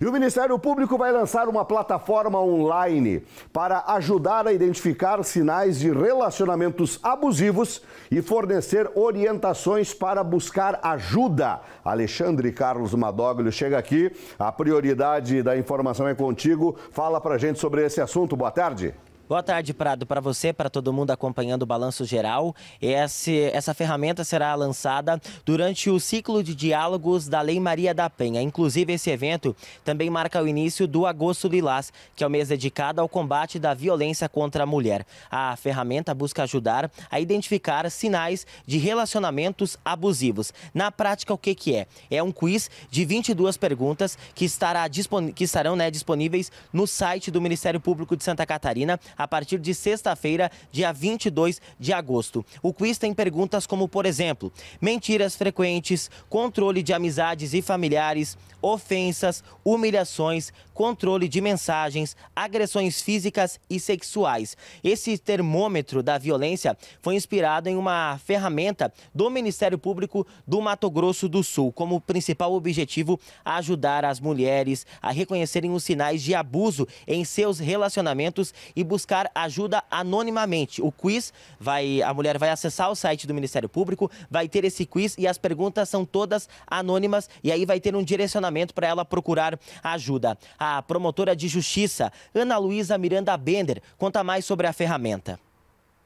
E o Ministério Público vai lançar uma plataforma online para ajudar a identificar sinais de relacionamentos abusivos e fornecer orientações para buscar ajuda. Alexandre Carlos Madoglio chega aqui. A prioridade da informação é contigo. Fala pra gente sobre esse assunto. Boa tarde. Boa tarde, Prado, para você, para todo mundo acompanhando o Balanço Geral. Esse, essa ferramenta será lançada durante o ciclo de diálogos da Lei Maria da Penha. Inclusive, esse evento também marca o início do Agosto Lilás, que é o mês dedicado ao combate da violência contra a mulher. A ferramenta busca ajudar a identificar sinais de relacionamentos abusivos. Na prática, o que, que é? É um quiz de 22 perguntas que, estará, que estarão né, disponíveis no site do Ministério Público de Santa Catarina a partir de sexta-feira, dia 22 de agosto. O quiz tem perguntas como, por exemplo, mentiras frequentes, controle de amizades e familiares, ofensas, humilhações, controle de mensagens, agressões físicas e sexuais. Esse termômetro da violência foi inspirado em uma ferramenta do Ministério Público do Mato Grosso do Sul, como principal objetivo ajudar as mulheres a reconhecerem os sinais de abuso em seus relacionamentos e buscar buscar ajuda anonimamente. O quiz vai, a mulher vai acessar o site do Ministério Público, vai ter esse quiz e as perguntas são todas anônimas e aí vai ter um direcionamento para ela procurar ajuda. A promotora de justiça, Ana Luísa Miranda Bender, conta mais sobre a ferramenta.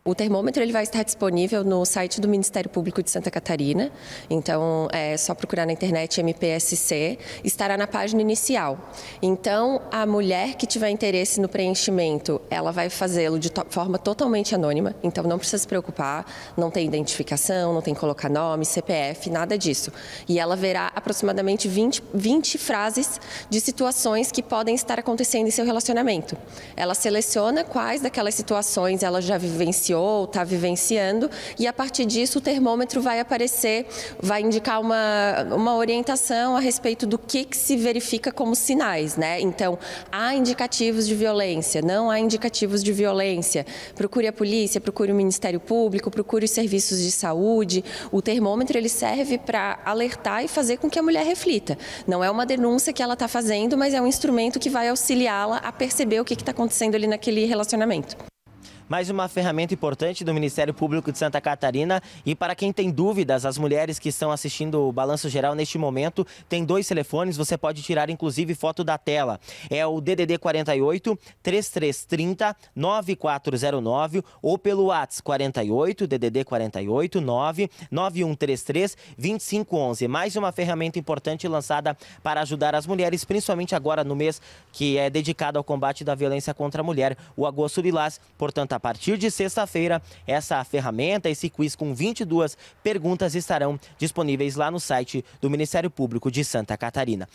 O termômetro ele vai estar disponível no site do Ministério Público de Santa Catarina, então é só procurar na internet MPSC, estará na página inicial. Então, a mulher que tiver interesse no preenchimento, ela vai fazê-lo de to forma totalmente anônima, então não precisa se preocupar, não tem identificação, não tem que colocar nome, CPF, nada disso. E ela verá aproximadamente 20, 20 frases de situações que podem estar acontecendo em seu relacionamento. Ela seleciona quais daquelas situações ela já vivenciou vivenciou, está vivenciando, e a partir disso o termômetro vai aparecer, vai indicar uma, uma orientação a respeito do que, que se verifica como sinais, né? Então, há indicativos de violência, não há indicativos de violência. Procure a polícia, procure o Ministério Público, procure os serviços de saúde. O termômetro ele serve para alertar e fazer com que a mulher reflita. Não é uma denúncia que ela está fazendo, mas é um instrumento que vai auxiliá-la a perceber o que está acontecendo ali naquele relacionamento mais uma ferramenta importante do Ministério Público de Santa Catarina. E para quem tem dúvidas, as mulheres que estão assistindo o Balanço Geral neste momento, tem dois telefones, você pode tirar inclusive foto da tela. É o DDD 48 3330 9409 ou pelo WhatsApp 48 DDD 48 99133 2511. Mais uma ferramenta importante lançada para ajudar as mulheres, principalmente agora no mês que é dedicado ao combate da violência contra a mulher, o agosto lilás. Portanto, a partir de sexta-feira, essa ferramenta, esse quiz com 22 perguntas estarão disponíveis lá no site do Ministério Público de Santa Catarina.